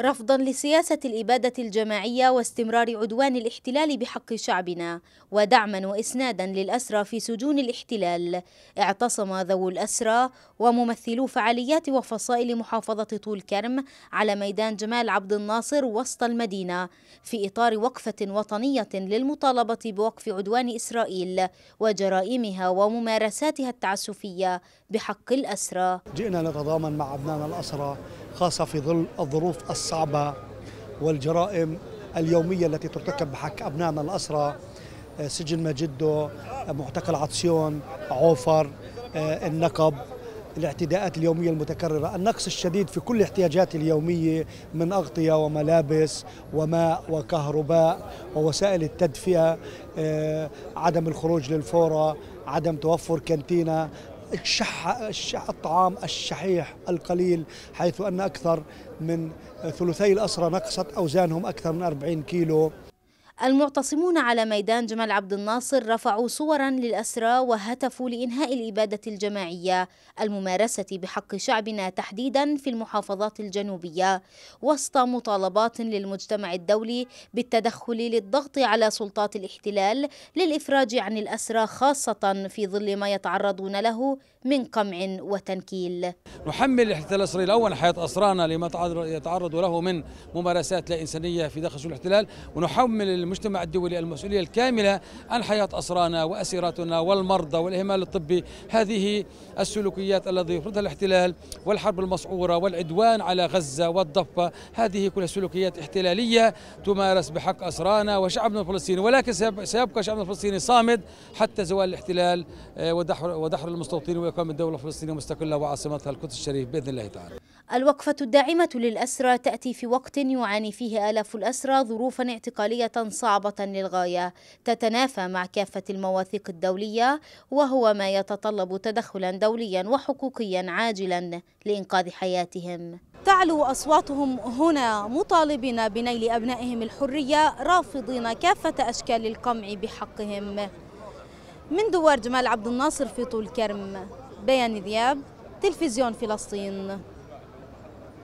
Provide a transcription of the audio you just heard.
رفضا لسياسة الإبادة الجماعية واستمرار عدوان الاحتلال بحق شعبنا ودعما وإسنادا للأسرى في سجون الاحتلال اعتصم ذوو الأسرى وممثلو فعاليات وفصائل محافظة طول كرم على ميدان جمال عبد الناصر وسط المدينة في إطار وقفة وطنية للمطالبة بوقف عدوان إسرائيل وجرائمها وممارساتها التعسفية بحق الأسرى جئنا نتضامن مع أبنائنا الأسرى خاصة في ظل الظروف الصعبة الصعبة والجرائم اليومية التي ترتكب بحق أبنائنا الأسرى آه، سجن مجدو آه، معتقل عطسيون عوفر آه، النقب الاعتداءات اليومية المتكررة النقص الشديد في كل احتياجاتي اليومية من أغطية وملابس وماء وكهرباء ووسائل التدفئة عدم الخروج للفورة عدم توفر كنتينا الشح... الشح... الطعام الشحيح القليل حيث أن أكثر من ثلثي الأسرة نقصت أوزانهم أكثر من 40 كيلو المعتصمون على ميدان جمال عبد الناصر رفعوا صورا للأسرى وهتفوا لإنهاء الإبادة الجماعية الممارسة بحق شعبنا تحديدا في المحافظات الجنوبية وسط مطالبات للمجتمع الدولي بالتدخل للضغط على سلطات الاحتلال للإفراج عن الأسرى خاصة في ظل ما يتعرضون له من قمع وتنكيل نحمل الاحتلال الإسرائيلي الأول حياة أسرانا لما يتعرض له من ممارسات لا إنسانية في داخل الاحتلال ونحمل المجتمع الدولي المسؤولية الكاملة عن حياة أسرانا وأسيرتنا والمرضى والإهمال الطبي هذه السلوكيات الذي يفرضها الاحتلال والحرب المسعورة والعدوان على غزة والضفة هذه كلها سلوكيات احتلالية تمارس بحق أسرانا وشعبنا الفلسطيني ولكن سيبقى شعبنا الفلسطيني صامد حتى زوال الاحتلال آه، ودحر, ودحر المستوطنين وإقامة دولة فلسطينية مستقلة وعاصمتها القدس الشريف بإذن الله تعالى الوقفة الداعمة للأسرى تأتي في وقت يعاني فيه آلاف الأسرى ظروفا اعتقالية صعبة للغاية تتنافى مع كافة المواثيق الدولية وهو ما يتطلب تدخلا دوليا وحقوقيا عاجلا لإنقاذ حياتهم تعلو أصواتهم هنا مطالبين بنيل أبنائهم الحرية رافضين كافة أشكال القمع بحقهم من دوار جمال عبد الناصر في طول كرم بيان ذياب تلفزيون فلسطين